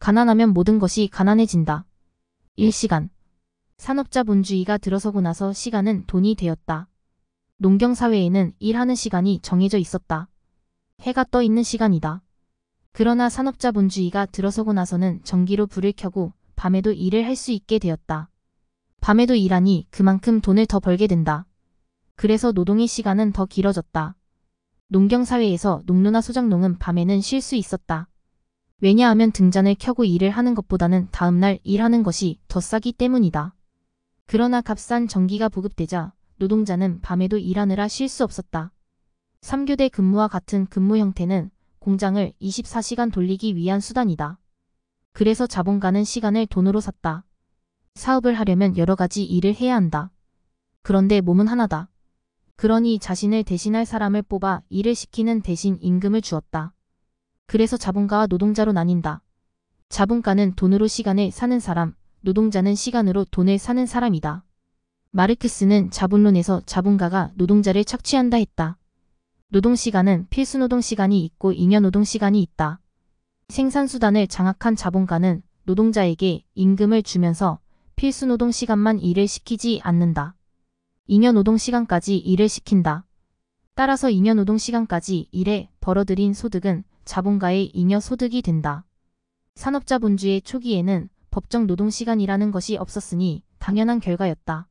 가난하면 모든 것이 가난해진다. 1시간. 산업자본주의가 들어서고 나서 시간은 돈이 되었다. 농경사회에는 일하는 시간이 정해져 있었다. 해가 떠 있는 시간이다. 그러나 산업자본주의가 들어서고 나서는 전기로 불을 켜고 밤에도 일을 할 수 있게 되었다. 밤에도 일하니 그만큼 돈을 더 벌게 된다. 그래서 노동의 시간은 더 길어졌다. 농경사회에서 농노나 소작농은 밤에는 쉴 수 있었다. 왜냐하면 등잔을 켜고 일을 하는 것보다는 다음날 일하는 것이 더 싸기 때문이다. 그러나 값싼 전기가 보급되자 노동자는 밤에도 일하느라 쉴 수 없었다. 3교대 근무와 같은 근무 형태는 공장을 24시간 돌리기 위한 수단이다. 그래서 자본가는 시간을 돈으로 샀다. 사업을 하려면 여러 가지 일을 해야 한다. 그런데 몸은 하나다. 그러니 자신을 대신할 사람을 뽑아 일을 시키는 대신 임금을 주었다. 그래서 자본가와 노동자로 나뉜다. 자본가는 돈으로 시간을 사는 사람, 노동자는 시간으로 돈을 사는 사람이다. 마르크스는 자본론에서 자본가가 노동자를 착취한다 했다. 노동시간은 필수노동시간이 있고 잉여노동시간이 있다. 생산수단을 장악한 자본가는 노동자에게 임금을 주면서 필수노동시간만 일을 시키지 않는다. 잉여노동시간까지 일을 시킨다. 따라서 잉여노동시간까지 일에 벌어들인 소득은 자본가의 잉여 소득이 된다. 산업자 본주의 초기에는 법정 노동시간이라는 것이 없었으니 당연한 결과였다.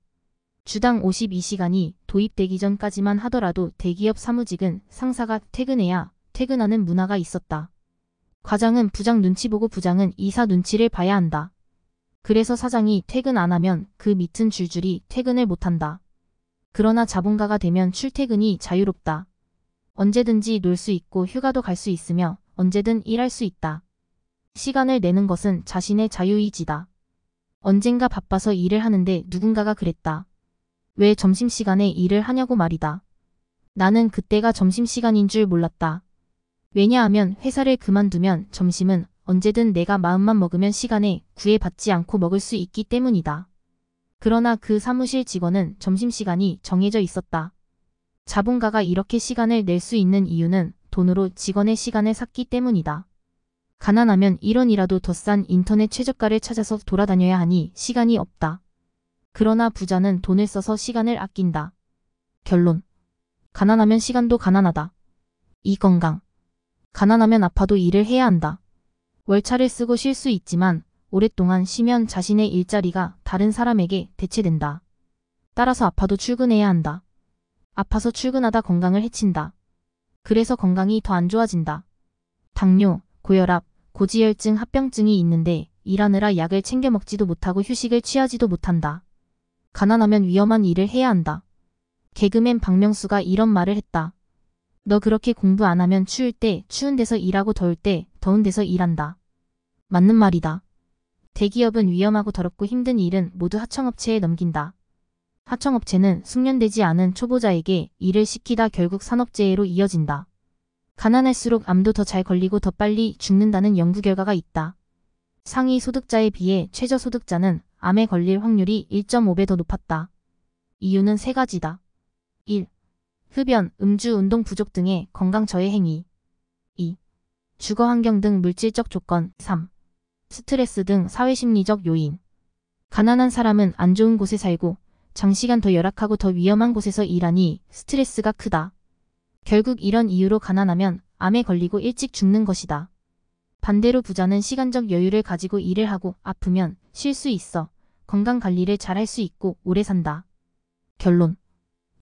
주당 52시간이 도입되기 전까지만 하더라도 대기업 사무직은 상사가 퇴근해야 퇴근하는 문화가 있었다. 과장은 부장 눈치 보고 부장은 이사 눈치를 봐야 한다. 그래서 사장이 퇴근 안 하면 그 밑은 줄줄이 퇴근을 못한다. 그러나 자본가가 되면 출퇴근이 자유롭다. 언제든지 놀 수 있고 휴가도 갈 수 있으며 언제든 일할 수 있다. 시간을 내는 것은 자신의 자유의지다. 언젠가 바빠서 일을 하는데 누군가가 그랬다. 왜 점심시간에 일을 하냐고 말이다. 나는 그때가 점심시간인 줄 몰랐다. 왜냐하면 회사를 그만두면 점심은 언제든 내가 마음만 먹으면 시간에 구애받지 않고 먹을 수 있기 때문이다. 그러나 그 사무실 직원은 점심시간이 정해져 있었다. 자본가가 이렇게 시간을 낼 수 있는 이유는 돈으로 직원의 시간을 샀기 때문이다. 가난하면 1원이라도 더 싼 인터넷 최저가를 찾아서 돌아다녀야 하니 시간이 없다. 그러나 부자는 돈을 써서 시간을 아낀다. 결론. 가난하면 시간도 가난하다. 이 건강. 가난하면 아파도 일을 해야 한다. 월차를 쓰고 쉴 수 있지만 오랫동안 쉬면 자신의 일자리가 다른 사람에게 대체된다. 따라서 아파도 출근해야 한다. 아파서 출근하다 건강을 해친다. 그래서 건강이 더 안 좋아진다. 당뇨, 고혈압, 고지혈증, 합병증이 있는데 일하느라 약을 챙겨 먹지도 못하고 휴식을 취하지도 못한다. 가난하면 위험한 일을 해야 한다. 개그맨 박명수가 이런 말을 했다. 너 그렇게 공부 안 하면 추울 때 추운 데서 일하고 더울 때 더운 데서 일한다. 맞는 말이다. 대기업은 위험하고 더럽고 힘든 일은 모두 하청업체에 넘긴다. 하청업체는 숙련되지 않은 초보자에게 일을 시키다 결국 산업재해로 이어진다. 가난할수록 암도 더 잘 걸리고 더 빨리 죽는다는 연구 결과가 있다. 상위 소득자에 비해 최저소득자는 암에 걸릴 확률이 1.5배 더 높았다. 이유는 세 가지다. 1. 흡연, 음주, 운동 부족 등의 건강 저해 행위. 2. 주거 환경 등 물질적 조건. 3. 스트레스 등 사회심리적 요인. 가난한 사람은 안 좋은 곳에 살고 장시간 더 열악하고 더 위험한 곳에서 일하니 스트레스가 크다. 결국 이런 이유로 가난하면 암에 걸리고 일찍 죽는 것이다. 반대로 부자는 시간적 여유를 가지고 일을 하고 아프면 쉴 수 있어 건강관리를 잘 할 수 있고 오래 산다. 결론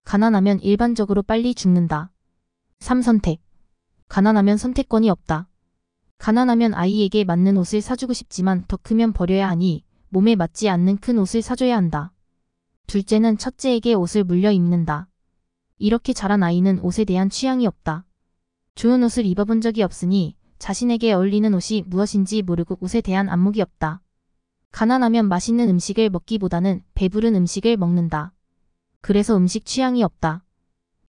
가난하면 일반적으로 빨리 죽는다. 3선택 가난하면 선택권이 없다. 가난하면 아이에게 맞는 옷을 사주고 싶지만 더 크면 버려야 하니 몸에 맞지 않는 큰 옷을 사줘야 한다. 둘째는 첫째에게 옷을 물려 입는다. 이렇게 자란 아이는 옷에 대한 취향이 없다. 좋은 옷을 입어본 적이 없으니 자신에게 어울리는 옷이 무엇인지 모르고 옷에 대한 안목이 없다. 가난하면 맛있는 음식을 먹기보다는 배부른 음식을 먹는다. 그래서 음식 취향이 없다.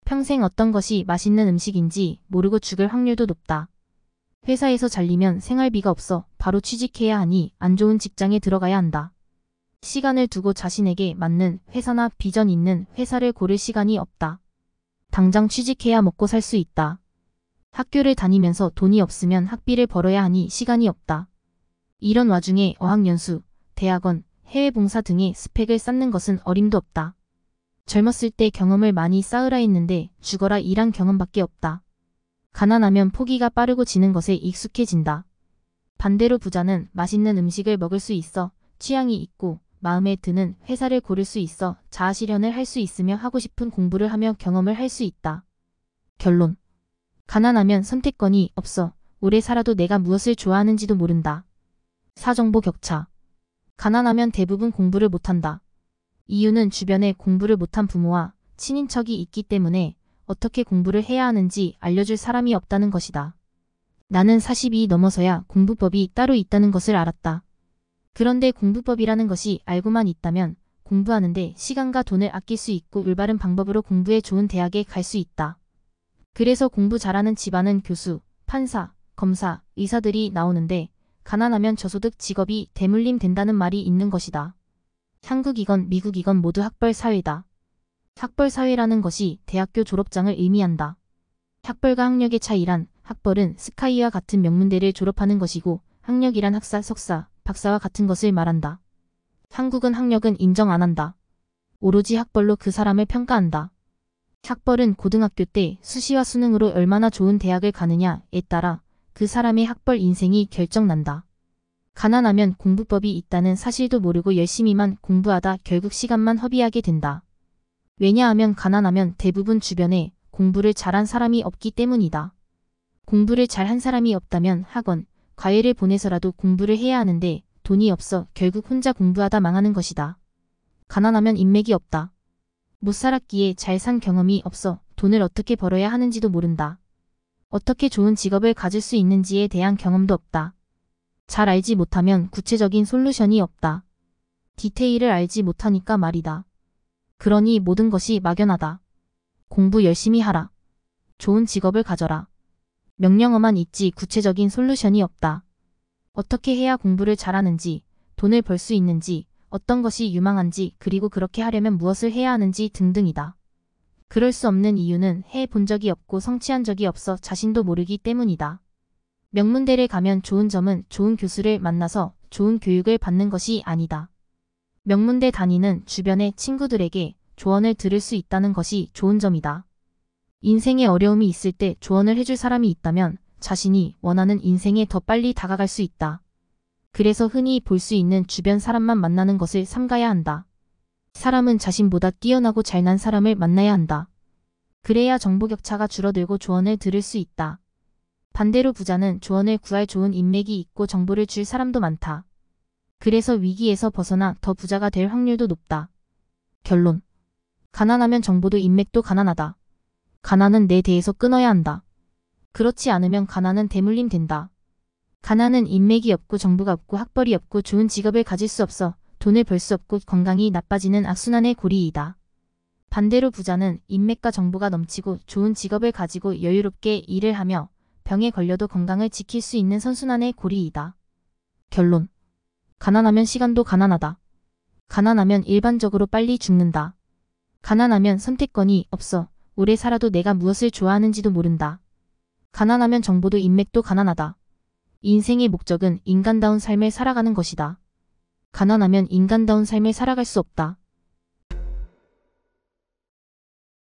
평생 어떤 것이 맛있는 음식인지 모르고 죽을 확률도 높다. 회사에서 잘리면 생활비가 없어 바로 취직해야 하니 안 좋은 직장에 들어가야 한다. 시간을 두고 자신에게 맞는 회사나 비전 있는 회사를 고를 시간이 없다. 당장 취직해야 먹고 살 수 있다. 학교를 다니면서 돈이 없으면 학비를 벌어야 하니 시간이 없다. 이런 와중에 어학연수, 대학원, 해외봉사 등의 스펙을 쌓는 것은 어림도 없다. 젊었을 때 경험을 많이 쌓으라 했는데 죽어라 일한 경험밖에 없다. 가난하면 포기가 빠르고 지는 것에 익숙해진다. 반대로 부자는 맛있는 음식을 먹을 수 있어 취향이 있고 마음에 드는 회사를 고를 수 있어 자아실현을 할 수 있으며 하고 싶은 공부를 하며 경험을 할 수 있다. 결론 가난하면 선택권이 없어 오래 살아도 내가 무엇을 좋아하는지도 모른다. 사정보 격차 가난하면 대부분 공부를 못한다. 이유는 주변에 공부를 못한 부모와 친인척이 있기 때문에 어떻게 공부를 해야 하는지 알려줄 사람이 없다는 것이다. 나는 42 넘어서야 공부법이 따로 있다는 것을 알았다. 그런데 공부법이라는 것이 알고만 있다면 공부하는데 시간과 돈을 아낄 수 있고 올바른 방법으로 공부에 좋은 대학에 갈 수 있다. 그래서 공부 잘하는 집안은 교수, 판사, 검사, 의사들이 나오는데 가난하면 저소득 직업이 대물림 된다는 말이 있는 것이다. 한국이건 미국이건 모두 학벌 사회다. 학벌 사회라는 것이 대학교 졸업장을 의미한다. 학벌과 학력의 차이란 학벌은 스카이와 같은 명문대를 졸업하는 것이고 학력이란 학사, 석사, 박사와 같은 것을 말한다. 한국은 학력은 인정 안 한다. 오로지 학벌로 그 사람을 평가한다. 학벌은 고등학교 때 수시와 수능으로 얼마나 좋은 대학을 가느냐에 따라 그 사람의 학벌 인생이 결정난다. 가난하면 공부법이 있다는 사실도 모르고 열심히만 공부하다 결국 시간만 허비하게 된다. 왜냐하면 가난하면 대부분 주변에 공부를 잘한 사람이 없기 때문이다. 공부를 잘한 사람이 없다면 학원, 과외를 보내서라도 공부를 해야 하는데 돈이 없어 결국 혼자 공부하다 망하는 것이다. 가난하면 인맥이 없다. 못 살았기에 잘 산 경험이 없어 돈을 어떻게 벌어야 하는지도 모른다. 어떻게 좋은 직업을 가질 수 있는지에 대한 경험도 없다. 잘 알지 못하면 구체적인 솔루션이 없다. 디테일을 알지 못하니까 말이다. 그러니 모든 것이 막연하다. 공부 열심히 하라. 좋은 직업을 가져라. 명령어만 있지 구체적인 솔루션이 없다. 어떻게 해야 공부를 잘하는지, 돈을 벌 수 있는지, 어떤 것이 유망한지, 그리고 그렇게 하려면 무엇을 해야 하는지 등등이다. 그럴 수 없는 이유는 해 본 적이 없고 성취한 적이 없어 자신도 모르기 때문이다. 명문대를 가면 좋은 점은 좋은 교수를 만나서 좋은 교육을 받는 것이 아니다. 명문대 다니는 주변의 친구들에게 조언을 들을 수 있다는 것이 좋은 점이다. 인생에 어려움이 있을 때 조언을 해줄 사람이 있다면 자신이 원하는 인생에 더 빨리 다가갈 수 있다. 그래서 흔히 볼 수 있는 주변 사람만 만나는 것을 삼가야 한다. 사람은 자신보다 뛰어나고 잘난 사람을 만나야 한다. 그래야 정보 격차가 줄어들고 조언을 들을 수 있다. 반대로 부자는 조언을 구할 좋은 인맥이 있고 정보를 줄 사람도 많다. 그래서 위기에서 벗어나 더 부자가 될 확률도 높다. 결론. 가난하면 정보도 인맥도 가난하다. 가난은 내 대에서 끊어야 한다. 그렇지 않으면 가난은 대물림 된다. 가난은 인맥이 없고 정부가 없고 학벌이 없고 좋은 직업을 가질 수 없어 돈을 벌 수 없고 건강이 나빠지는 악순환의 고리이다. 반대로 부자는 인맥과 정보가 넘치고 좋은 직업을 가지고 여유롭게 일을 하며 병에 걸려도 건강을 지킬 수 있는 선순환의 고리이다. 결론. 가난하면 시간도 가난하다. 가난하면 일반적으로 빨리 죽는다. 가난하면 선택권이 없어 오래 살아도 내가 무엇을 좋아하는지도 모른다. 가난하면 정보도 인맥도 가난하다. 인생의 목적은 인간다운 삶을 살아가는 것이다. 가난하면 인간다운 삶을 살아갈 수 없다.